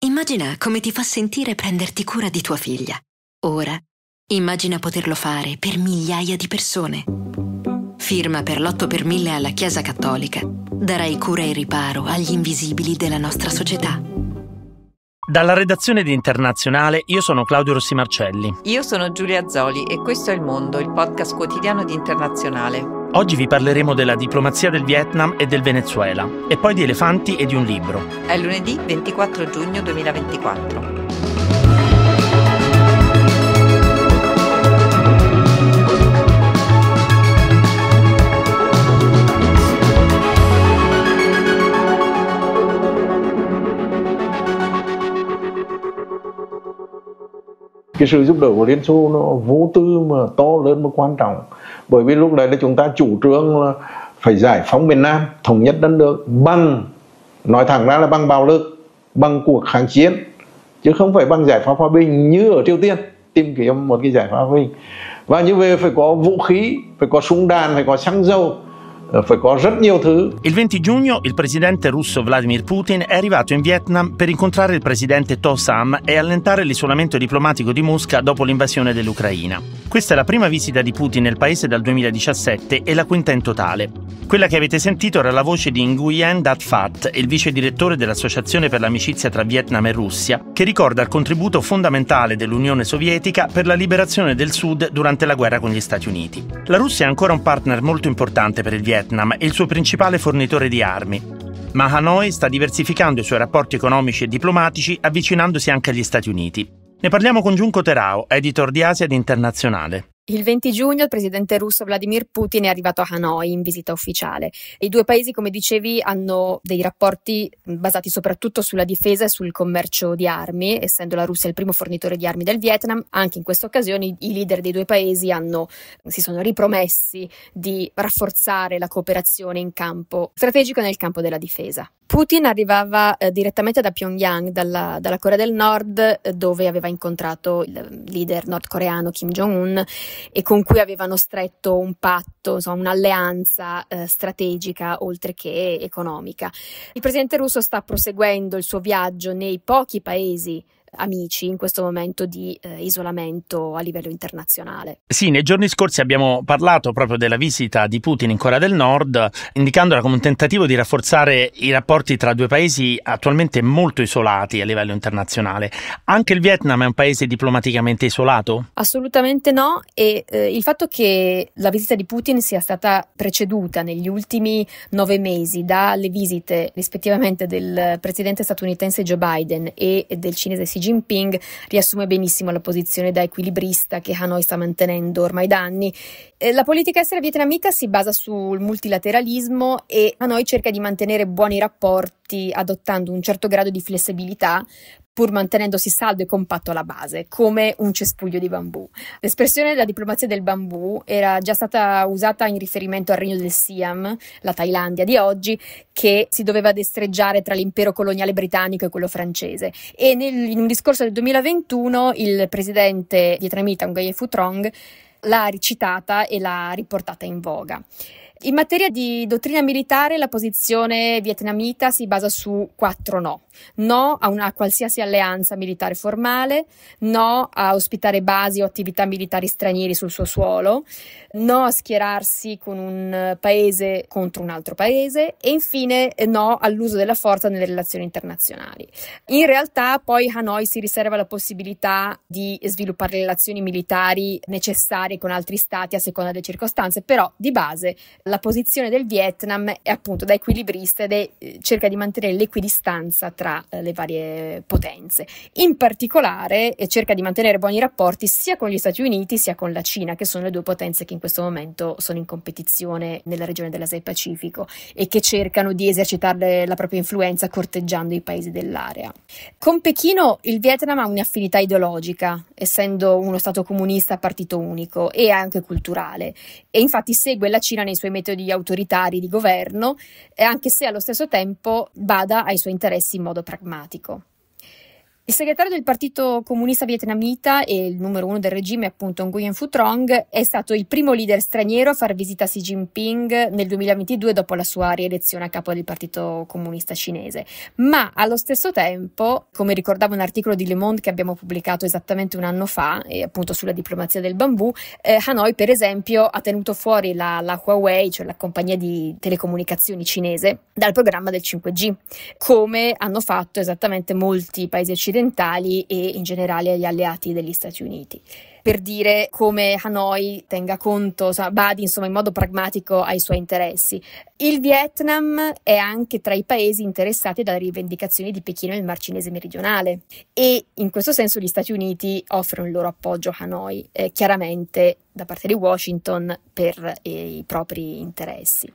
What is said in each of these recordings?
Immagina come ti fa sentire prenderti cura di tua figlia. Ora, immagina poterlo fare per migliaia di persone. Firma per l'8 per 1000 alla Chiesa Cattolica. Darai cura e riparo agli invisibili della nostra società. Dalla redazione di Internazionale, io sono Claudio Rossi Marcelli. Io sono Giulia Zoli e questo è Il Mondo, il podcast quotidiano di Internazionale. Oggi vi parleremo della diplomazia del Vietnam e del Venezuela, e poi di elefanti e di un libro. È lunedì 24 giugno 2024. Cái sự giúp đỡ của Liên Xô nó vô tư mà to lớn mà quan trọng bởi vì lúc đấy là chúng ta chủ trương là phải giải phóng miền Nam thống nhất đất nước bằng nói thẳng ra là bằng bạo lực bằng cuộc kháng chiến chứ không phải bằng giải pháp hòa bình như ở Triều Tiên tìm kiếm một cái giải pháp hòa bình và như vậy phải có vũ khí phải có súng đạn phải có xăng dầu Eh, il 20 giugno il presidente russo Vladimir Putin è arrivato in Vietnam per incontrare il presidente To Sam e allentare l'isolamento diplomatico di Mosca dopo l'invasione dell'Ucraina. Questa è la prima visita di Putin nel paese dal 2017 e la quinta in totale. Quella che avete sentito era la voce di Nguyen Dat Phat, il vice direttore dell'Associazione per l'amicizia tra Vietnam e Russia, che ricorda il contributo fondamentale dell'Unione Sovietica per la liberazione del Sud durante la guerra con gli Stati Uniti. La Russia è ancora un partner molto importante per il Vietnam Vietnam e il suo principale fornitore di armi, ma Hanoi sta diversificando i suoi rapporti economici e diplomatici avvicinandosi anche agli Stati Uniti. Ne parliamo con Giunco Terao, editor di Asia ed Internazionale. Il 20 giugno il presidente russo Vladimir Putin è arrivato a Hanoi in visita ufficiale. I due paesi, come dicevi, hanno dei rapporti basati soprattutto sulla difesa e sul commercio di armi, essendo la Russia il primo fornitore di armi del Vietnam. Anche in questa occasione i leader dei due paesi hanno, si sono ripromessi di rafforzare la cooperazione in campo strategico e nel campo della difesa. Putin arrivava eh, direttamente da Pyongyang, dalla, dalla Corea del Nord, eh, dove aveva incontrato il mm, leader nordcoreano Kim Jong-un e con cui avevano stretto un patto, insomma, un'alleanza eh, strategica oltre che economica. Il presidente russo sta proseguendo il suo viaggio nei pochi paesi amici in questo momento di eh, isolamento a livello internazionale. Sì, nei giorni scorsi abbiamo parlato proprio della visita di Putin in Corea del Nord, indicandola come un tentativo di rafforzare i rapporti tra due paesi attualmente molto isolati a livello internazionale. Anche il Vietnam è un paese diplomaticamente isolato? Assolutamente no e eh, il fatto che la visita di Putin sia stata preceduta negli ultimi nove mesi dalle visite rispettivamente del presidente statunitense Joe Biden e del cinese Xi Xi Jinping riassume benissimo la posizione da equilibrista che Hanoi sta mantenendo ormai da anni. Eh, la politica estera vietnamita si basa sul multilateralismo e Hanoi cerca di mantenere buoni rapporti adottando un certo grado di flessibilità, pur mantenendosi saldo e compatto alla base, come un cespuglio di bambù. L'espressione della diplomazia del bambù era già stata usata in riferimento al regno del Siam, la Thailandia di oggi, che si doveva destreggiare tra l'impero coloniale britannico e quello francese. E nel, in un discorso del 2021 il presidente vietnamita Nguyen Phu Trong l'ha ricitata e l'ha riportata in voga. In materia di dottrina militare, la posizione vietnamita si basa su quattro no. No a una qualsiasi alleanza militare formale, no a ospitare basi o attività militari stranieri sul suo suolo, no a schierarsi con un paese contro un altro paese e infine no all'uso della forza nelle relazioni internazionali. In realtà poi Hanoi si riserva la possibilità di sviluppare relazioni militari necessarie con altri stati a seconda delle circostanze, però di base la posizione del Vietnam è appunto da equilibrista ed è, eh, cerca di mantenere l'equidistanza tra eh, le varie potenze. In particolare eh, cerca di mantenere buoni rapporti sia con gli Stati Uniti sia con la Cina, che sono le due potenze che in questo momento sono in competizione nella regione dell'Asia Pacifico e che cercano di esercitare la propria influenza corteggiando i paesi dell'area. Con Pechino il Vietnam ha un'affinità ideologica, essendo uno Stato comunista a partito unico e anche culturale, e infatti segue la Cina nei suoi metodi autoritari di governo, anche se allo stesso tempo bada ai suoi interessi in modo pragmatico. Il segretario del Partito Comunista Vietnamita e il numero uno del regime, appunto Nguyen Phu Trong, è stato il primo leader straniero a far visita a Xi Jinping nel 2022 dopo la sua rielezione a capo del Partito Comunista Cinese. Ma allo stesso tempo, come ricordava un articolo di Le Monde che abbiamo pubblicato esattamente un anno fa, appunto sulla diplomazia del bambù, eh, Hanoi per esempio ha tenuto fuori la, la Huawei, cioè la compagnia di telecomunicazioni cinese, dal programma del 5G, come hanno fatto esattamente molti paesi occidentali occidentali e in generale agli alleati degli Stati Uniti per dire come Hanoi tenga conto, insomma, badi insomma in modo pragmatico ai suoi interessi. Il Vietnam è anche tra i paesi interessati dalle rivendicazioni di Pechino nel Mar Cinese meridionale e in questo senso gli Stati Uniti offrono il loro appoggio a Hanoi, eh, chiaramente da parte di Washington per eh, i propri interessi.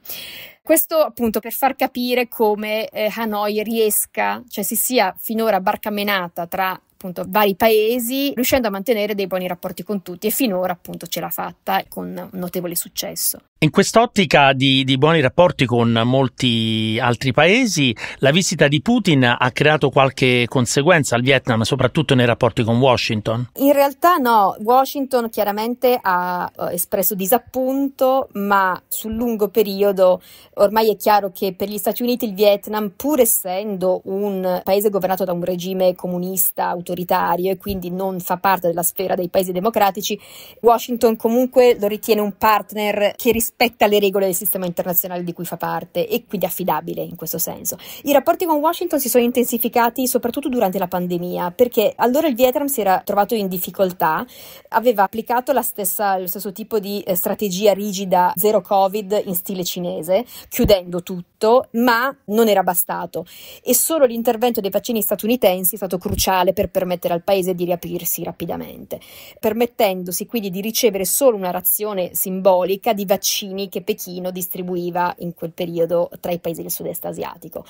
Questo appunto per far capire come eh, Hanoi riesca, cioè si sia finora barcamenata tra appunto vari paesi, riuscendo a mantenere dei buoni rapporti con tutti e finora appunto ce l'ha fatta con notevole successo. In quest'ottica di, di, buoni rapporti con molti altri paesi, la visita di Putin ha creato qualche conseguenza al Vietnam, soprattutto nei rapporti con Washington? In realtà no, Washington chiaramente ha eh, espresso disappunto, ma sul lungo periodo ormai è chiaro che per gli Stati Uniti il Vietnam, pur essendo un paese governato da un regime comunista autoritario e quindi non fa parte della sfera dei paesi democratici, Washington comunque lo ritiene un partner che rispetta rispetta le regole del sistema internazionale di cui fa parte e quindi affidabile in questo senso. I rapporti con Washington si sono intensificati soprattutto durante la pandemia, perché allora il Vietnam si era trovato in difficoltà, aveva applicato stessa, lo stesso tipo di eh, strategia rigida zero Covid in stile cinese, chiudendo tutto, ma non era bastato e solo l'intervento dei vaccini statunitensi è stato cruciale per permettere al paese di riaprirsi rapidamente, permettendosi quindi di ricevere solo una razione simbolica di vaccini vaccini che Pechino distribuiva in quel periodo tra i paesi del sud-est asiatico.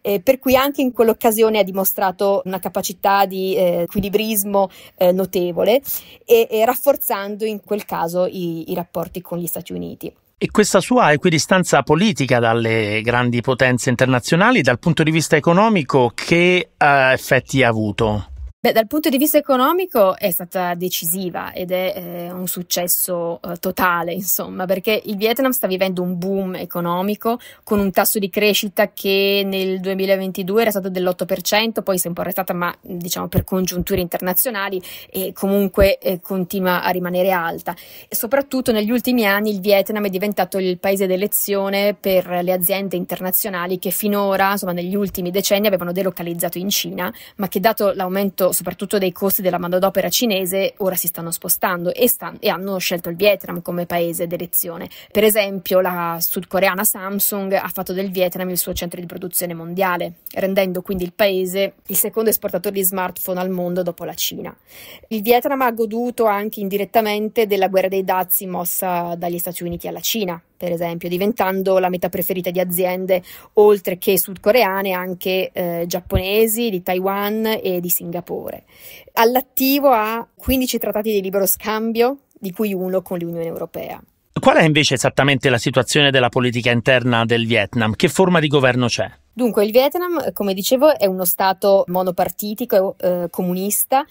Eh, per cui anche in quell'occasione ha dimostrato una capacità di eh, equilibrismo eh, notevole e, e, rafforzando in quel caso i, i rapporti con gli Stati Uniti. E questa sua equidistanza politica dalle grandi potenze internazionali dal punto di vista economico che eh, effetti ha avuto? Beh, dal punto di vista economico è stata decisiva ed è eh, un successo eh, totale, insomma, perché il Vietnam sta vivendo un boom economico con un tasso di crescita che nel 2022 era stato dell'8%, poi si è un po' arrestata, ma diciamo per congiunture internazionali e comunque eh, continua a rimanere alta. E soprattutto negli ultimi anni il Vietnam è diventato il paese d'elezione per le aziende internazionali che finora, insomma, negli ultimi decenni avevano delocalizzato in Cina, ma che dato l'aumento soprattutto dei costi della manodopera cinese, ora si stanno spostando e, sta e hanno scelto il Vietnam come paese d'elezione. Per esempio, la sudcoreana Samsung ha fatto del Vietnam il suo centro di produzione mondiale, rendendo quindi il paese il secondo esportatore di smartphone al mondo dopo la Cina. Il Vietnam ha goduto anche indirettamente della guerra dei dazi mossa dagli Stati Uniti alla Cina, per esempio, diventando la meta preferita di aziende, oltre che sudcoreane, anche eh, giapponesi, di Taiwan e di Singapore. All'attivo ha 15 trattati di libero scambio, di cui uno con l'Unione Europea. Qual è invece esattamente la situazione della politica interna del Vietnam? Che forma di governo c'è? Dunque, il Vietnam, come dicevo, è uno stato monopartitico, eh, comunista,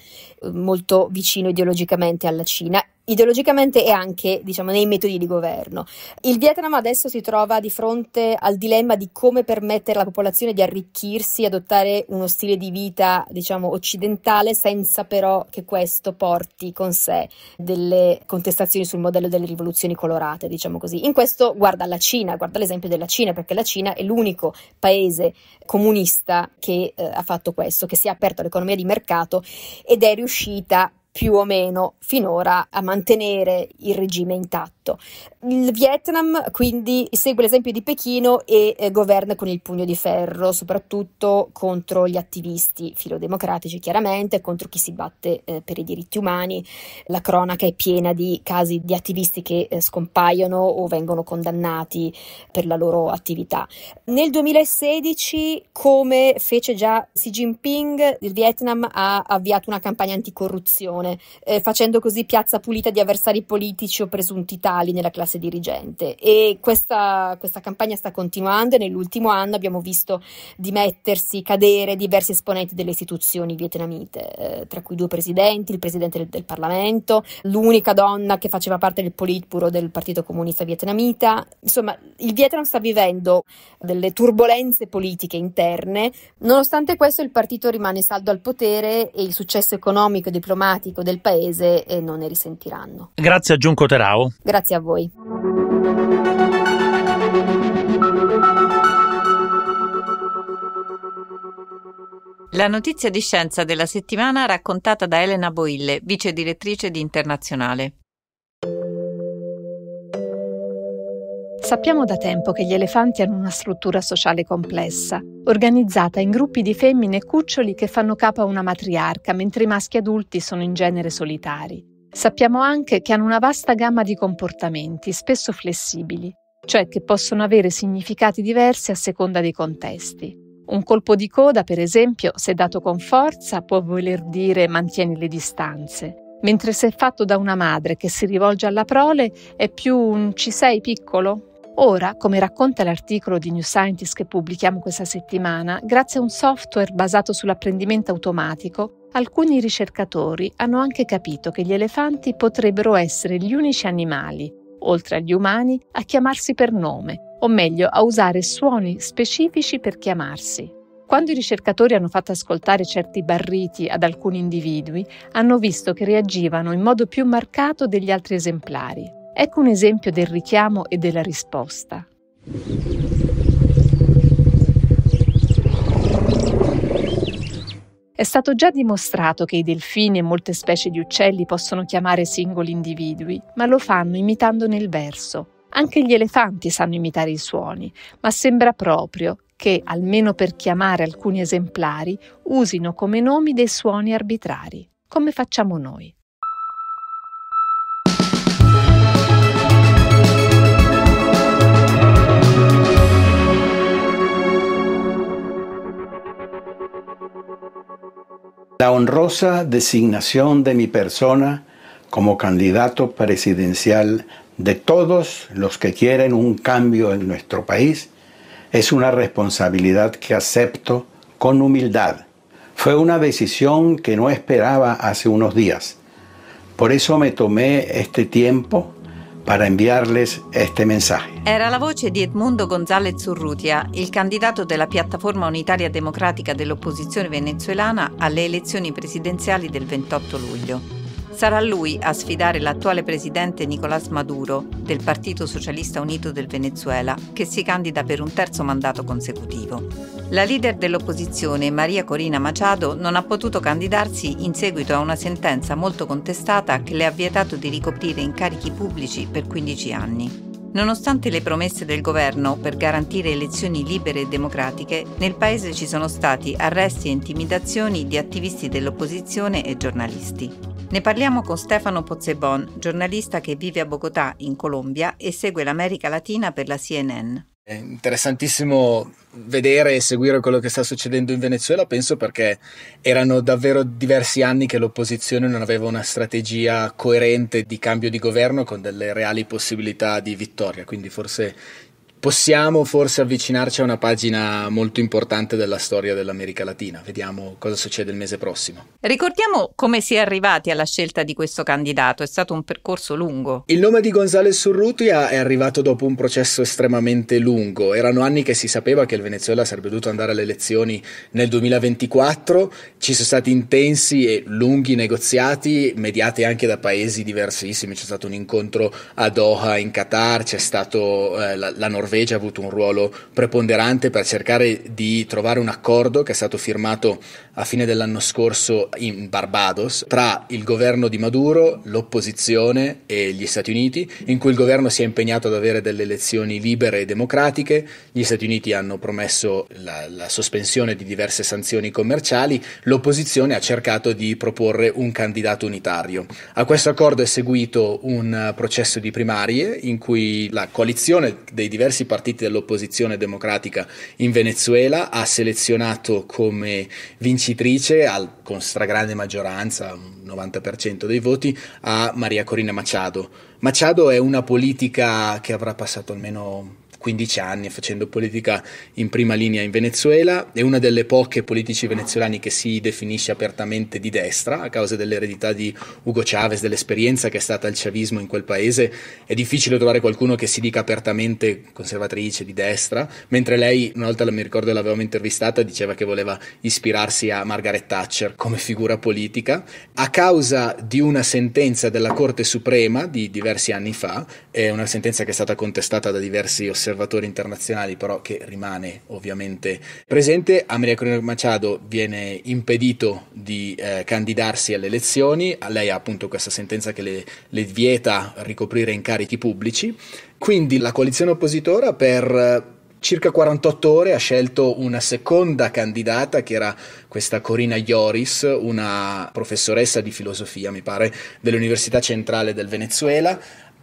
molto vicino ideologicamente alla Cina ideologicamente e anche diciamo, nei metodi di governo. Il Vietnam adesso si trova di fronte al dilemma di come permettere alla popolazione di arricchirsi, adottare uno stile di vita diciamo, occidentale senza però che questo porti con sé delle contestazioni sul modello delle rivoluzioni colorate, diciamo così. In questo guarda la Cina, guarda l'esempio della Cina, perché la Cina è l'unico paese comunista che eh, ha fatto questo, che si è aperto all'economia di mercato ed è riuscita più o meno finora a mantenere il regime intatto conflitto. Il Vietnam quindi segue l'esempio di Pechino e eh, governa con il pugno di ferro, soprattutto contro gli attivisti filodemocratici, chiaramente, contro chi si batte eh, per i diritti umani. La cronaca è piena di casi di attivisti che eh, scompaiono o vengono condannati per la loro attività. Nel 2016, come fece già Xi Jinping, il Vietnam ha avviato una campagna anticorruzione, eh, facendo così piazza pulita di avversari politici o presunti tali centrali nella classe dirigente e questa, questa campagna sta continuando e nell'ultimo anno abbiamo visto dimettersi, cadere diversi esponenti delle istituzioni vietnamite, eh, tra cui due presidenti, il presidente del, del, Parlamento, l'unica donna che faceva parte del politburo del Partito Comunista Vietnamita. Insomma, il Vietnam sta vivendo delle turbulenze politiche interne, nonostante questo il partito rimane saldo al potere e il successo economico e diplomatico del paese eh, non ne risentiranno. Grazie a Giunco Terao. Grazie Grazie a voi. La notizia di scienza della settimana raccontata da Elena Boille, vice direttrice di Internazionale. Sappiamo da tempo che gli elefanti hanno una struttura sociale complessa, organizzata in gruppi di femmine e cuccioli che fanno capo a una matriarca, mentre i maschi adulti sono in genere solitari. Sappiamo anche che hanno una vasta gamma di comportamenti, spesso flessibili, cioè che possono avere significati diversi a seconda dei contesti. Un colpo di coda, per esempio, se dato con forza, può voler dire mantieni le distanze, mentre se fatto da una madre che si rivolge alla prole è più un ci sei piccolo? Ora, come racconta l'articolo di New Scientist che pubblichiamo questa settimana, grazie a un software basato sull'apprendimento automatico, Alcuni ricercatori hanno anche capito che gli elefanti potrebbero essere gli unici animali, oltre agli umani, a chiamarsi per nome, o meglio a usare suoni specifici per chiamarsi. Quando i ricercatori hanno fatto ascoltare certi barriti ad alcuni individui, hanno visto che reagivano in modo più marcato degli altri esemplari. Ecco un esempio del richiamo e della risposta. È stato già dimostrato che i delfini e molte specie di uccelli possono chiamare singoli individui, ma lo fanno imitandone il verso. Anche gli elefanti sanno imitare i suoni, ma sembra proprio che, almeno per chiamare alcuni esemplari, usino come nomi dei suoni arbitrari, come facciamo noi. la honrosa designación de mi persona como candidato presidencial de todos los que quieren un cambio en nuestro país es una responsabilidad que acepto con humildad. Fue una decisión que no esperaba hace unos días. Por eso me tomé este tiempo para enviarles este mensaje. Era la voce di Edmundo González Urrutia, il candidato della piattaforma unitaria democratica dell'opposizione venezuelana alle elezioni presidenziali del 28 luglio. Sarà lui a sfidare l'attuale presidente Nicolás Maduro del Partito Socialista Unito del Venezuela, che si candida per un terzo mandato consecutivo. La leader dell'opposizione, Maria Corina Machado, non ha potuto candidarsi in seguito a una sentenza molto contestata che le ha vietato di ricoprire incarichi pubblici per 15 anni. Nonostante le promesse del governo per garantire elezioni libere e democratiche, nel paese ci sono stati arresti e intimidazioni di attivisti dell'opposizione e giornalisti. Ne parliamo con Stefano Pozzebon, giornalista che vive a Bogotà, in Colombia, e segue l'America Latina per la CNN. È interessantissimo vedere e seguire quello che sta succedendo in Venezuela, penso perché erano davvero diversi anni che l'opposizione non aveva una strategia coerente di cambio di governo con delle reali possibilità di vittoria, quindi forse possiamo forse avvicinarci a una pagina molto importante della storia dell'America Latina. Vediamo cosa succede il mese prossimo. Ricordiamo come si è arrivati alla scelta di questo candidato, è stato un percorso lungo. Il nome di Gonzales Surrutia è arrivato dopo un processo estremamente lungo. Erano anni che si sapeva che il Venezuela sarebbe dovuto andare alle elezioni nel 2024, ci sono stati intensi e lunghi negoziati, mediati anche da paesi diversissimi, c'è stato un incontro a Doha in Qatar, c'è stato eh, la, la Norvegia Norvegia ha avuto un ruolo preponderante per cercare di trovare un accordo che è stato firmato a fine dell'anno scorso in Barbados tra il governo di Maduro, l'opposizione e gli Stati Uniti, in cui il governo si è impegnato ad avere delle elezioni libere e democratiche, gli Stati Uniti hanno promesso la, la sospensione di diverse sanzioni commerciali, l'opposizione ha cercato di proporre un candidato unitario. A questo accordo è seguito un processo di primarie in cui la coalizione dei diversi qualsiasi partito dell'opposizione democratica in Venezuela, ha selezionato come vincitrice, al, con stragrande maggioranza, un 90% dei voti, a Maria Corina Machado. Machado è una politica che avrà passato almeno 15 anni facendo politica in prima linea in Venezuela, è una delle poche politici venezuelani che si definisce apertamente di destra a causa dell'eredità di Hugo Chavez, dell'esperienza che è stata il chavismo in quel paese. È difficile trovare qualcuno che si dica apertamente conservatrice di destra, mentre lei una volta mi ricordo l'avevamo intervistata diceva che voleva ispirarsi a Margaret Thatcher come figura politica a causa di una sentenza della Corte Suprema di diversi anni fa, è una sentenza che è stata contestata da diversi osservatori osservatori internazionali, però che rimane ovviamente presente. Corina Machado viene impedito di eh, candidarsi alle elezioni, lei ha appunto questa sentenza che le, le vieta ricoprire incarichi pubblici, quindi la coalizione oppositora per eh, circa 48 ore ha scelto una seconda candidata che era questa Corina Ioris, una professoressa di filosofia, mi pare, dell'Università Centrale del Venezuela,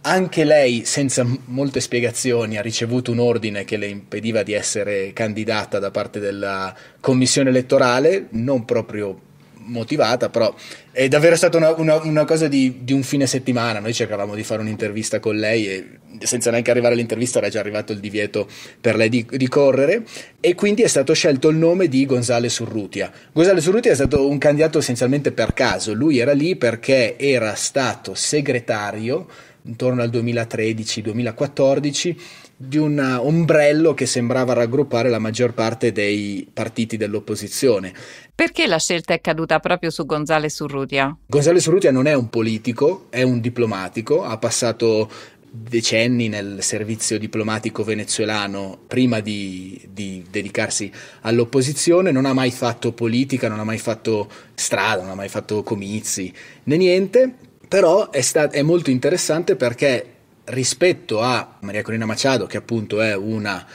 anche lei, senza molte spiegazioni, ha ricevuto un ordine che le impediva di essere candidata da parte della commissione elettorale, non proprio motivata, però è davvero stata una, una, una cosa di, di, un fine settimana. Noi cercavamo di fare un'intervista con lei e senza neanche arrivare all'intervista era già arrivato il divieto per lei di, di correre. E quindi è stato scelto il nome di Gonzale Surrutia. Gonzale Surrutia è stato un candidato essenzialmente per caso. Lui era lì perché era stato segretario intorno al 2013-2014 di un ombrello che sembrava raggruppare la maggior parte dei partiti dell'opposizione. Perché la scelta è caduta proprio su Gonzale Surrutia? Urrutia? Gonzales Urrutia non è un politico, è un diplomatico, ha passato decenni nel servizio diplomatico venezuelano prima di, di, dedicarsi all'opposizione, non ha mai fatto politica, non ha mai fatto strada, non ha mai fatto comizi né niente, però è, stat- è molto interessante perché rispetto a Maria Corina Machado, che appunto è una,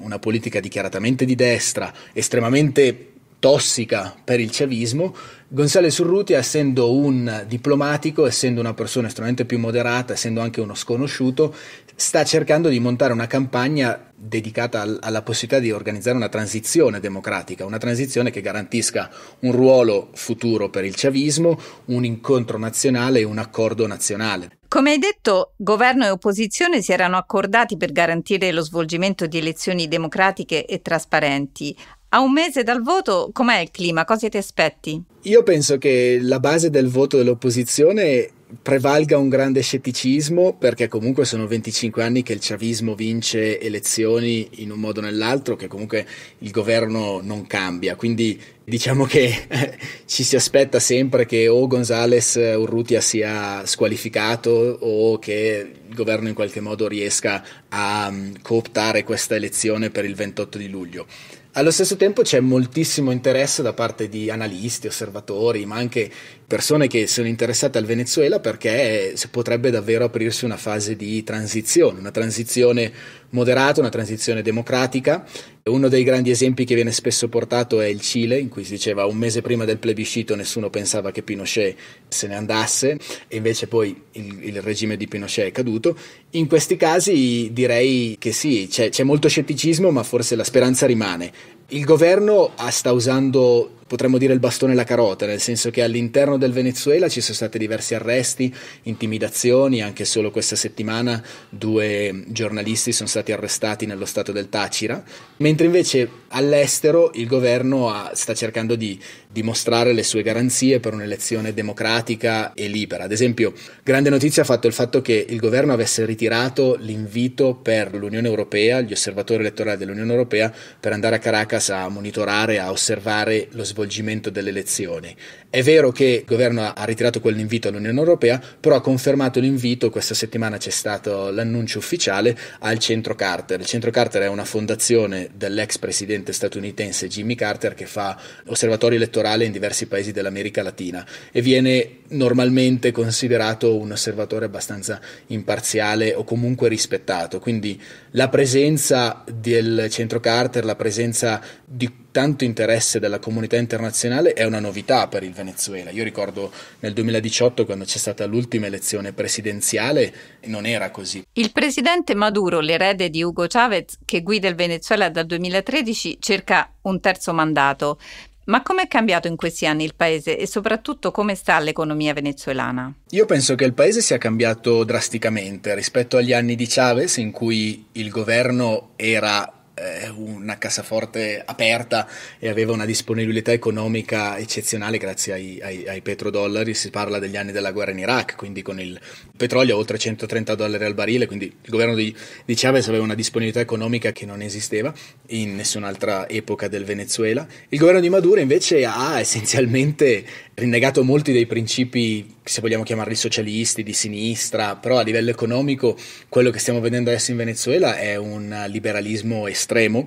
una politica dichiaratamente di destra, estremamente tossica per il chavismo, Gonzales Urruti, essendo un diplomatico, essendo una persona estremamente più moderata, essendo anche uno sconosciuto, sta cercando di montare una campagna dedicata al, alla possibilità di organizzare una transizione democratica, una transizione che garantisca un ruolo futuro per il chavismo, un incontro nazionale e un accordo nazionale. Come hai detto, governo e opposizione si erano accordati per garantire lo svolgimento di elezioni democratiche e trasparenti. A un mese dal voto, com'è il clima? Cosa ti aspetti? Io penso che la base del voto dell'opposizione prevalga un grande scetticismo perché comunque sono 25 anni che il chavismo vince elezioni in un modo o nell'altro, che comunque il governo non cambia, quindi diciamo che eh, ci si aspetta sempre che o Gonzales Urrutia sia squalificato o che il governo in qualche modo riesca a um, cooptare questa elezione per il 28 di luglio. Allo stesso tempo c'è moltissimo interesse da parte di analisti, osservatori, ma anche persone che sono interessate al Venezuela perché potrebbe davvero aprirsi una fase di transizione, una transizione moderato, una transizione democratica. Uno dei grandi esempi che viene spesso portato è il Cile, in cui si diceva un mese prima del plebiscito nessuno pensava che Pinochet se ne andasse e invece poi il, il regime di Pinochet è caduto. In questi casi direi che sì, c'è, c'è molto scetticismo, ma forse la speranza rimane. Il governo ah, sta usando potremmo dire il bastone e la carota, nel senso che all'interno del Venezuela ci sono stati diversi arresti, intimidazioni, anche solo questa settimana due giornalisti sono stati stati arrestati nello stato del Tacira, mentre invece all'estero il governo ha, sta cercando di dimostrare le sue garanzie per un'elezione democratica e libera. Ad esempio, grande notizia ha fatto il fatto che il governo avesse ritirato l'invito per l'Unione Europea, gli osservatori elettorali dell'Unione Europea, per andare a Caracas a monitorare, a osservare lo svolgimento delle elezioni. È vero che il governo ha ritirato quell'invito all'Unione Europea, però ha confermato l'invito, questa settimana c'è stato l'annuncio ufficiale, al centro Centro Carter. Il Centro Carter è una fondazione dell'ex presidente statunitense Jimmy Carter che fa osservatorio elettorale in diversi paesi dell'America Latina e viene normalmente considerato un osservatore abbastanza imparziale o comunque rispettato. Quindi la presenza del Centro Carter, la presenza di tanto interesse della comunità internazionale è una novità per il Venezuela. Io ricordo nel 2018 quando c'è stata l'ultima elezione presidenziale non era così. Il presidente Maduro, l'erede di Hugo Chavez, che guida il Venezuela dal 2013, cerca un terzo mandato. Ma com'è cambiato in questi anni il paese e soprattutto come sta l'economia venezuelana? Io penso che il paese sia cambiato drasticamente rispetto agli anni di Chavez in cui il governo era eh, una cassaforte aperta e aveva una disponibilità economica eccezionale grazie ai, ai, ai, petrodollari, si parla degli anni della guerra in Iraq, quindi con il petrolio a oltre 130 dollari al barile, quindi il governo di, di Chavez aveva una disponibilità economica che non esisteva in nessun'altra epoca del Venezuela. Il governo di Maduro invece ha essenzialmente rinnegato molti dei principi, se vogliamo chiamarli socialisti, di sinistra, però a livello economico quello che stiamo vedendo adesso in Venezuela è un liberalismo estremo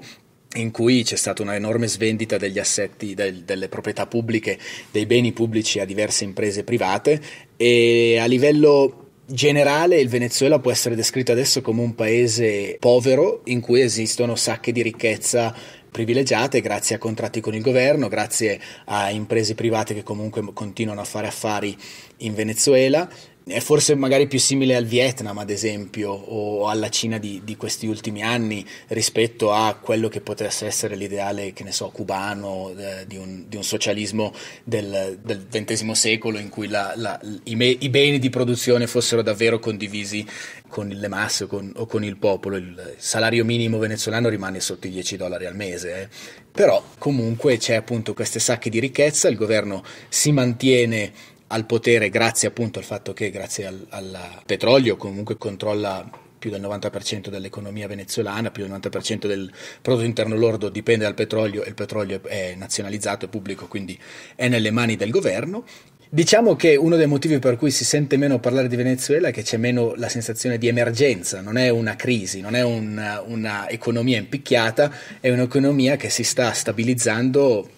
in cui c'è stata un'enorme svendita degli assetti, del, delle proprietà pubbliche, dei beni pubblici a diverse imprese private e a livello generale il Venezuela può essere descritto adesso come un paese povero in cui esistono sacche di ricchezza privilegiate grazie a contratti con il governo, grazie a imprese private che comunque continuano a fare affari in Venezuela è forse magari più simile al Vietnam, ad esempio, o alla Cina di, di questi ultimi anni rispetto a quello che potesse essere l'ideale, che ne so, cubano, eh, di, un, di, un, socialismo del, del XX secolo in cui la, la, i, me, i, beni di produzione fossero davvero condivisi con le masse o con, o con, il popolo. Il salario minimo venezuelano rimane sotto i 10 dollari al mese, eh. però comunque c'è appunto queste sacche di ricchezza, il governo si mantiene al potere grazie appunto al fatto che grazie al, al petrolio comunque controlla più del 90% dell'economia venezuelana, più del 90% del prodotto interno lordo dipende dal petrolio e il petrolio è nazionalizzato, è pubblico, quindi è nelle mani del governo. Diciamo che uno dei motivi per cui si sente meno parlare di Venezuela è che c'è meno la sensazione di emergenza, non è una crisi, non è un'economia una impicchiata, è un'economia che si sta stabilizzando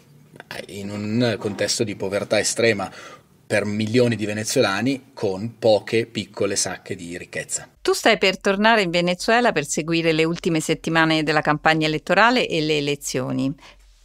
in un contesto di povertà estrema per milioni di venezuelani con poche piccole sacche di ricchezza. Tu stai per tornare in Venezuela per seguire le ultime settimane della campagna elettorale e le elezioni.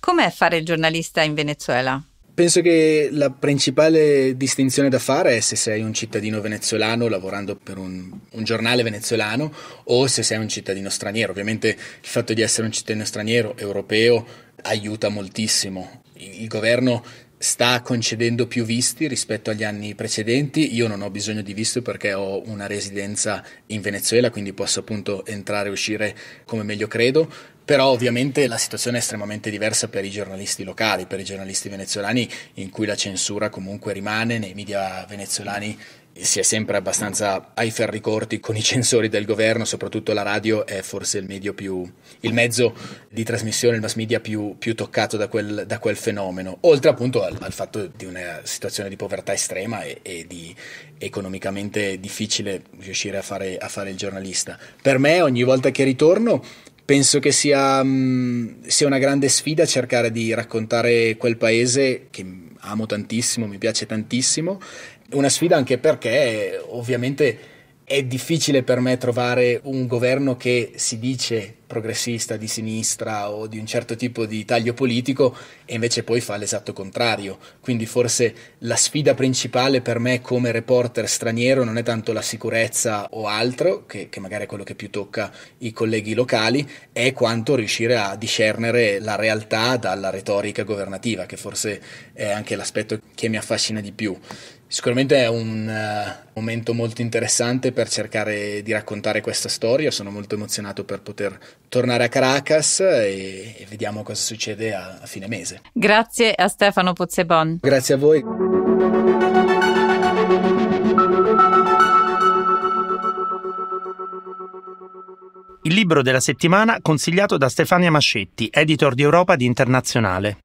Com'è fare il giornalista in Venezuela? Penso che la principale distinzione da fare è se sei un cittadino venezuelano lavorando per un, un, giornale venezuelano o se sei un cittadino straniero. Ovviamente il fatto di essere un cittadino straniero europeo aiuta moltissimo. Il, il governo sta concedendo più visti rispetto agli anni precedenti. Io non ho bisogno di visto perché ho una residenza in Venezuela, quindi posso appunto entrare e uscire come meglio credo. Però ovviamente la situazione è estremamente diversa per i giornalisti locali, per i giornalisti venezuelani, in cui la censura comunque rimane, nei media venezuelani si è sempre abbastanza ai ferri corti con i censori del governo, soprattutto la radio è forse il, più, il mezzo di trasmissione, il mass media più, più toccato da quel, da quel, fenomeno, oltre appunto al, al, fatto di una situazione di povertà estrema e, e di economicamente difficile riuscire a fare, a fare il giornalista. Per me ogni volta che ritorno penso che sia, mh, sia, una grande sfida cercare di raccontare quel paese che amo tantissimo, mi piace tantissimo una sfida anche perché ovviamente è difficile per me trovare un governo che si dice progressista di sinistra o di un certo tipo di taglio politico e invece poi fa l'esatto contrario. Quindi forse la sfida principale per me come reporter straniero non è tanto la sicurezza o altro, che, che magari è quello che più tocca i colleghi locali, è quanto riuscire a discernere la realtà dalla retorica governativa, che forse è anche l'aspetto che mi affascina di più. Sicuramente è un uh, momento molto interessante per cercare di raccontare questa storia, sono molto emozionato per poter tornare a Caracas e, e vediamo cosa succede a, a fine mese. Grazie a Stefano Pozzebon. Grazie a voi. il libro della settimana consigliato da Stefania Mascetti, editor di Europa di Internazionale.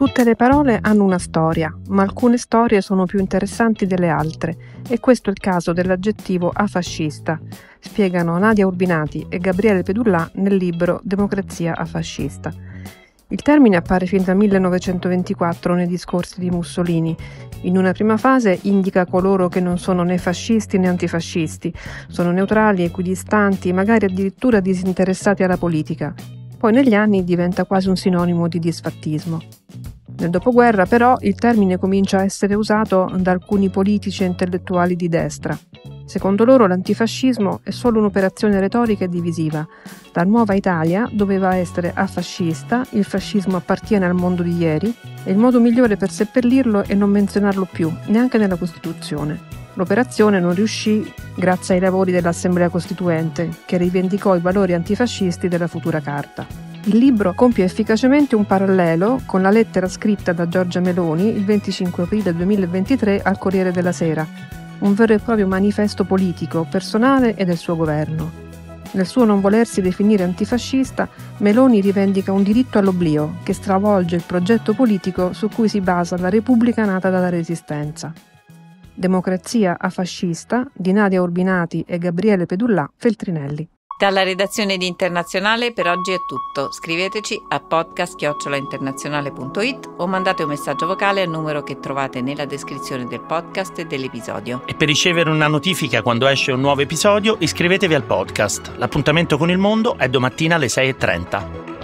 Tutte le parole hanno una storia, ma alcune storie sono più interessanti delle altre e questo è il caso dell'aggettivo afascista, spiegano Nadia Urbinati e Gabriele Pedullà nel libro Democrazia afascista. Il termine appare fin dal 1924 nei discorsi di Mussolini. In una prima fase indica coloro che non sono né fascisti né antifascisti, sono neutrali, equidistanti, magari addirittura disinteressati alla politica. Poi negli anni diventa quasi un sinonimo di disfattismo. Nel dopoguerra però il termine comincia a essere usato da alcuni politici e intellettuali di destra. Secondo loro l'antifascismo è solo un'operazione retorica e divisiva. La nuova Italia doveva essere affascista, il fascismo appartiene al mondo di ieri e il modo migliore per seppellirlo è non menzionarlo più, neanche nella Costituzione. L'operazione non riuscì grazie ai lavori dell'Assemblea Costituente, che rivendicò i valori antifascisti della futura Carta. Il libro compie efficacemente un parallelo con la lettera scritta da Giorgia Meloni il 25 aprile 2023 al Corriere della Sera, un vero e proprio manifesto politico, personale e del suo governo. Nel suo non volersi definire antifascista, Meloni rivendica un diritto all'oblio che stravolge il progetto politico su cui si basa la Repubblica nata dalla Resistenza. Democrazia a fascista di Nadia Urbinati e Gabriele Pedullà Feltrinelli. Dalla redazione di Internazionale per oggi è tutto. Scriveteci a podcast-internazionale.it o mandate un messaggio vocale al numero che trovate nella descrizione del podcast e dell'episodio. E per ricevere una notifica quando esce un nuovo episodio, iscrivetevi al podcast. L'appuntamento con il mondo è domattina alle 6.30.